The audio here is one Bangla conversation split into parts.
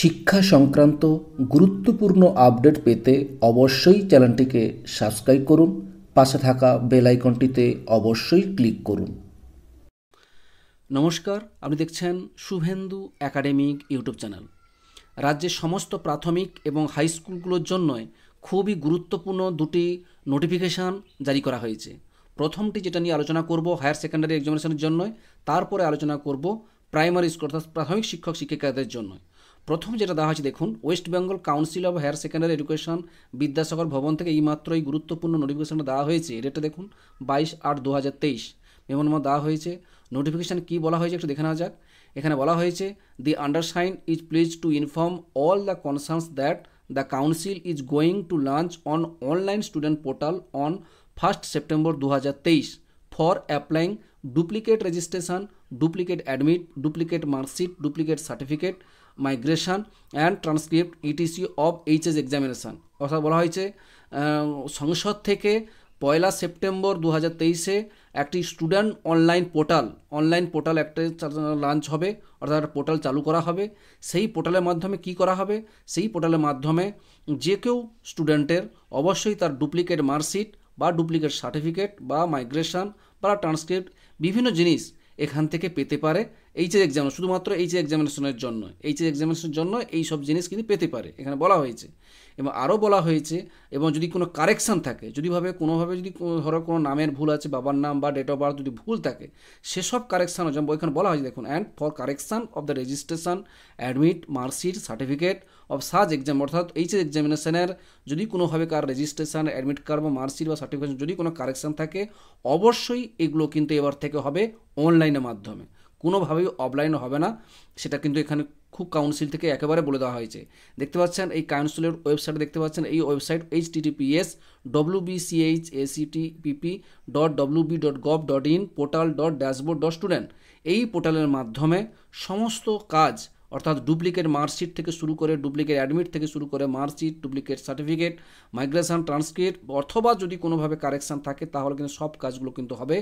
শিক্ষা সংক্রান্ত গুরুত্বপূর্ণ আপডেট পেতে অবশ্যই চ্যানেলটিকে সাবস্ক্রাইব করুন পাশে থাকা বেল আইকনটিতে অবশ্যই ক্লিক করুন নমস্কার আপনি দেখছেন শুভেন্দু একাডেমিক ইউটিউব চ্যানেল রাজ্যের সমস্ত প্রাথমিক এবং হাই স্কুলগুলোর জন্যই খুবই গুরুত্বপূর্ণ দুটি নোটিফিকেশান জারি করা হয়েছে প্রথমটি যেটা নিয়ে আলোচনা করব হায়ার সেকেন্ডারি এক্সামিনেশনের জন্যই তারপরে আলোচনা করব প্রাইমারি স্কুল অর্থাৎ প্রাথমিক শিক্ষক শিক্ষিকাদের জন্যই প্রথম যেটা দেওয়া হয়েছে দেখুন West Bengal council of higher secondary education Vidyasagar Bhavan থেকে মাত্র এই গুরুত্বপূর্ণ নোটিফিকেশনটা দেওয়া হয়েছে এটা দেখুন বাইশ আট দু হাজার তেইশ মেমোনামা দেওয়া হয়েছে নোটিফিকেশান কী বলা হয়েছে একটু দেখে নেওয়া যাক এখানে বলা হয়েছে the undersigned is pleased to inform all the concerns that the council is going to launch on online student portal on first September দু হাজার তেইশ for applying duplicate registration duplicate admit duplicate marksheet duplicate certificate migration and transcript etc of HS examination অর্থাৎ বলা হয়েছে সংসদ থেকে পয়লা সেপ্টেম্বর দু হাজার তেইশে একটি student online portal online portal একটা লাঞ্চ হবে অর্থাৎ একটা পোর্টাল চালু করা হবে সেই পোর্টালের মাধ্যমে কি করা হবে সেই পোর্টালের মাধ্যমে যে কেউ স্টুডেন্টের অবশ্যই তার ডুপ্লিকেট মার্কশিট বা ডুপ্লিকেট সার্টিফিকেট বা মাইগ্রেশন বা ট্রান্সক্রিপ্ট বিভিন্ন জিনিস এখান থেকে পেতে পারে এইচএস এক্সাম শুধুমাত্র এইচএস এক্সামিনেশনের জন্য এইচএস এক্সামিনেশনের জন্য এই সব জিনিস কিন্তু পেতে পারে এখানে বলা হয়েছে এবং আরও বলা হয়েছে এবং যদি কোনো কারেকশান থাকে যদিভাবে কোনোভাবে যদি ধরো কোনো নামের ভুল আছে বাবার নাম বা ডেট অফ বার্থ যদি ভুল থাকে সেসব কারেকশানও যেমন এখানে বলা হয়েছে দেখুন and for correction of the registration admit marksheet certificate of সাজ এক্সাম অর্থাৎ এইচএস এক্সামিনেশনের যদি কোনোভাবে কার রেজিস্ট্রেশন অ্যাডমিট কার্ড বা মার্কশিট বা সার্টিফিকেশন যদি কোনো কারেকশান থাকে অবশ্যই এগুলো কিন্তু এবার থেকে হবে অনলাইনের মাধ্যমে কোনোভাবেই অফলাইন হবে না সেটা কিন্তু এখানে খুব কাউন্সিল থেকে একেবারে বলে দেওয়া হয়েছে দেখতে পাচ্ছেন এই কাউন্সিলের ওয়েবসাইট দেখতে পাচ্ছেন এই website https W BCH PP dot W B dot gov dot in portal dot dashboard dot student এই পোর্টালের মাধ্যমে সমস্ত কাজ অর্থাৎ ডুপ্লিকেট মার্কশিট থেকে শুরু করে ডুপ্লিকেট অ্যাডমিট থেকে শুরু করে marksheet duplicate certificate migration transcript অথবা যদি কোনোভাবে কারেকশান থাকে তাহলে কিন্তু সব কাজগুলো কিন্তু হবে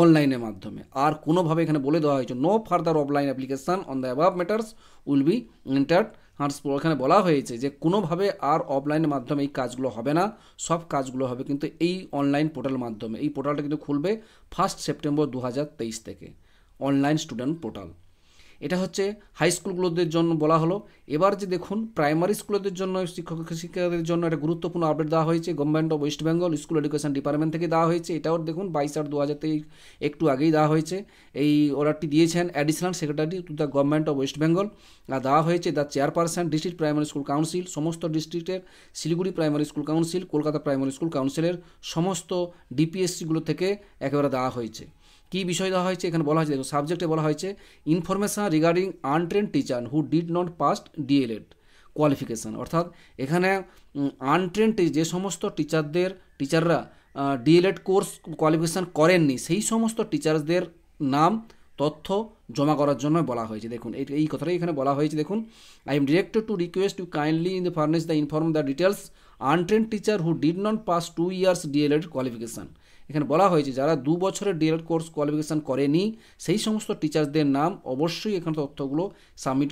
অনলাইনের মাধ্যমে আর কোনোভাবে এখানে বলে দেওয়া হয়েছে no further offline application on the above matters will be entered হার্স এখানে বলা হয়েছে যে কোনোভাবে আর অফলাইনের মাধ্যমে এই কাজগুলো হবে না সব কাজগুলো হবে কিন্তু এই অনলাইন পোর্টালের মাধ্যমে এই পোর্টালটা কিন্তু খুলবে ফার্স্ট সেপ্টেম্বর দু থেকে অনলাইন স্টুডেন্ট পোর্টাল এটা হচ্ছে হাই স্কুলগুলোদের জন্য বলা হলো এবার যে দেখুন প্রাইমারি স্কুলদের জন্য শিক্ষক শিক্ষিকাদের জন্য একটা গুরুত্বপূর্ণ আপডেট দেওয়া হয়েছে government of West Bengal school education department থেকে দেওয়া হয়েছে এটাও দেখুন বাইশ আট দু হাজার একটু আগেই দেওয়া হয়েছে এই অর্ডারটি দিয়েছেন additional secretary to the government of West Bengal আর দেওয়া হয়েছে the chairperson district primary school council সমস্ত ডিস্ট্রিক্টের Siliguri primary school council Kolkata primary school কাউন্সিলের সমস্ত ডিপিএসসিগুলো থেকে একেবারে দেওয়া হয়েছে কি বিষয় দেওয়া হয়েছে এখানে বলা হয়েছে দেখো সাবজেক্টে বলা হয়েছে information regarding untrained teacher who did not passed DElEd qualification অর্থাৎ এখানে আনট্রেন যে সমস্ত টিচারদের টিচাররা ডিএলএড কোর্স কোয়ালিফিকেশান করেননি সেই সমস্ত টিচারদের নাম তথ্য জমা করার জন্য বলা হয়েছে দেখুন এই কথাটাই এখানে বলা হয়েছে দেখুন I am directed to request you kindly in the furnish the inform the details untrained teacher who did not pass two years DElEd qualification এখানে বলা হয়েছে যারা দু বছরের ডিএলএড কোর্স কোয়ালিফিকেশান করেনি সেই সমস্ত টিচারদের নাম অবশ্যই এখানে তথ্যগুলো সাবমিট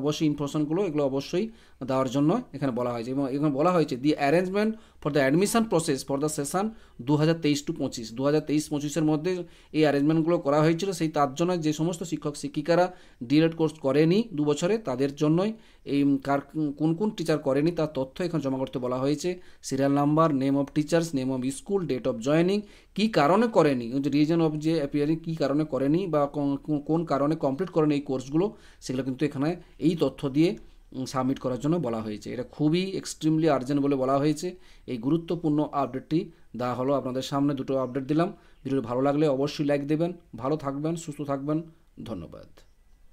অবশ্যই ইনফরমেশনগুলো এগুলো অবশ্যই দেওয়ার জন্য এখানে বলা হয়েছে এবং এখানে বলা হয়েছে the arrangement for the admission process for the session দু হাজার তেইশ টু পঁচিশ দু হাজার তেইশ পঁচিশের মধ্যে এই অ্যারেঞ্জমেন্টগুলো করা হয়েছিল সেই তার জন্য যে সমস্ত শিক্ষক শিক্ষিকারা ডিএলএড কোর্স করেনি দু বছরে তাদের জন্যই এই কার কোন কোন টিচার করেনি তার তথ্য এখানে জমা করতে বলা হয়েছে serial number name of teachers name of school date of joining কি কারণে করেনি যে রিজন অফ যে অ্যাপিয়ারিং কী কারণে করেনি বা কোন কারণে কমপ্লিট করেনি এই কোর্সগুলো সেগুলো কিন্তু এখানে এই তথ্য দিয়ে সাবমিট করার জন্য বলা হয়েছে এটা খুবই এক্সট্রিমলি আর্জেন্ট বলে বলা হয়েছে এই গুরুত্বপূর্ণ আপডেটটি দেওয়া হলো আপনাদের সামনে দুটো আপডেট দিলাম ভিডিওটি ভালো লাগলে অবশ্যই লাইক দেবেন ভালো থাকবেন সুস্থ থাকবেন ধন্যবাদ